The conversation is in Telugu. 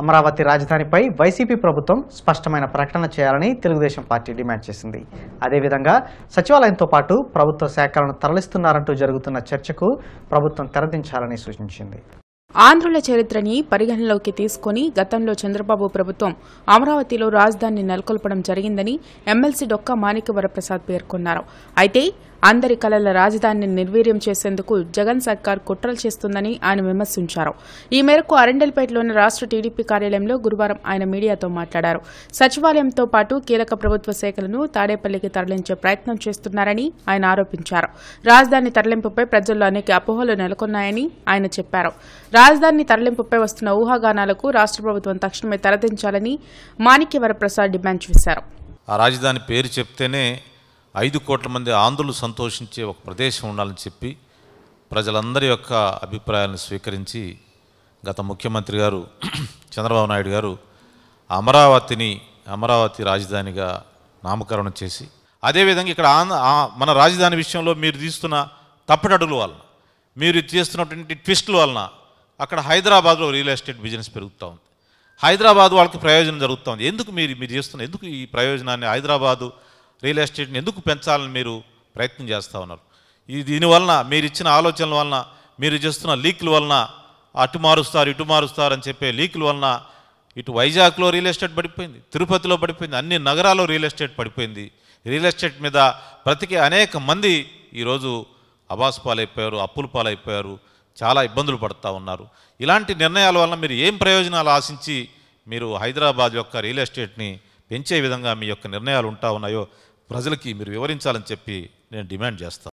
అమరావతి రాజధానిపై వైసీపీ ప్రభుత్వం స్పష్టమైన ప్రకటన చేయాలని తెలుగుదేశం పార్టీ డిమాండ్ చేసింది అదేవిధంగా సచివాలయంతో పాటు ప్రభుత్వ శాఖలను తరలిస్తున్నారంటూ జరుగుతున్న చర్చకు ప్రభుత్వం తెరదించాలని సూచించింది ఆంధ్రుల చరిత్రని పరిగణలోకి తీసుకుని గతంలో చంద్రబాబు ప్రభుత్వం అమరావతిలో రాజధానిని నెలకొల్పడం జరిగిందని ఎమ్మెల్సీ డొక్క వరప్రసాద్ పేర్కొన్నారు అయితే అందరి కలల రాజధానిని నిర్వీర్యం చేసేందుకు జగన్ సర్కార్ కుట్రలు చేస్తుందని ఆయన విమర్శించారు ఈ మేరకు అరండల్పేటలోని రాష్ట్ర టీడీపీ కార్యాలయంలో గురువారం ఆయన మీడియాతో మాట్లాడారు సచివాలయంతో పాటు కీలక ప్రభుత్వ శాఖలను తాడేపల్లికి తరలించే ప్రయత్నం చేస్తున్నారని ఆయన ఆరోపించారు రాజధాని తరలింపుపై ప్రజల్లో అనేక అపోహలు నెలకొన్నాయని ఆయన చెప్పారు రాజధాని తరలింపుపై వస్తున్న ఊహాగానాలకు రాష్ట్ర ప్రభుత్వం తక్షణమే తెరదించాలని మాణిక్యవరప్రసాద్ డిమాండ్ చేశారు ఆ రాజధాని పేరు చెప్తేనే ఐదు కోట్ల మంది ఆంధ్రులు సంతోషించే ఒక ప్రదేశం ఉండాలని చెప్పి ప్రజలందరి యొక్క అభిప్రాయాలను స్వీకరించి గత ముఖ్యమంత్రి గారు చంద్రబాబు నాయుడు గారు అమరావతిని అమరావతి రాజధానిగా నామకరణం చేసి అదేవిధంగా ఇక్కడ మన రాజధాని విషయంలో మీరు తీస్తున్న తప్పటడుగుల వలన మీరు చేస్తున్నటువంటి ట్విస్టుల వలన అక్కడ హైదరాబాద్లో రియల్ ఎస్టేట్ బిజినెస్ పెరుగుతూ ఉంది హైదరాబాద్ వాళ్ళకి ప్రయోజనం జరుగుతూ ఉంది ఎందుకు మీరు మీరు చేస్తున్న ఎందుకు ఈ ప్రయోజనాన్ని హైదరాబాదు రియల్ ఎస్టేట్ని ఎందుకు పెంచాలని మీరు ప్రయత్నం చేస్తూ ఉన్నారు ఈ దీనివలన మీరు ఇచ్చిన ఆలోచనల వలన మీరు చేస్తున్న లీక్ల వలన అటు మారుస్తారు ఇటు మారుస్తారు అని చెప్పే లీక్ల వలన ఇటు వైజాగ్లో రియల్ ఎస్టేట్ పడిపోయింది తిరుపతిలో పడిపోయింది అన్ని నగరాల్లో రియల్ ఎస్టేట్ పడిపోయింది రియల్ ఎస్టేట్ మీద బ్రతికే అనేక మంది ఈరోజు అబాస్ పాలైపోయారు అప్పులు పాలైపోయారు చాలా ఇబ్బందులు పడుతూ ఉన్నారు ఇలాంటి నిర్ణయాల వలన మీరు ఏం ప్రయోజనాలు ఆశించి మీరు హైదరాబాద్ యొక్క రియల్ ఎస్టేట్ని పెంచే విధంగా మీ యొక్క నిర్ణయాలు ఉంటా ఉన్నాయో ప్రజలకి మీరు వివరించాలని చెప్పి నేను డిమాండ్ చేస్తాను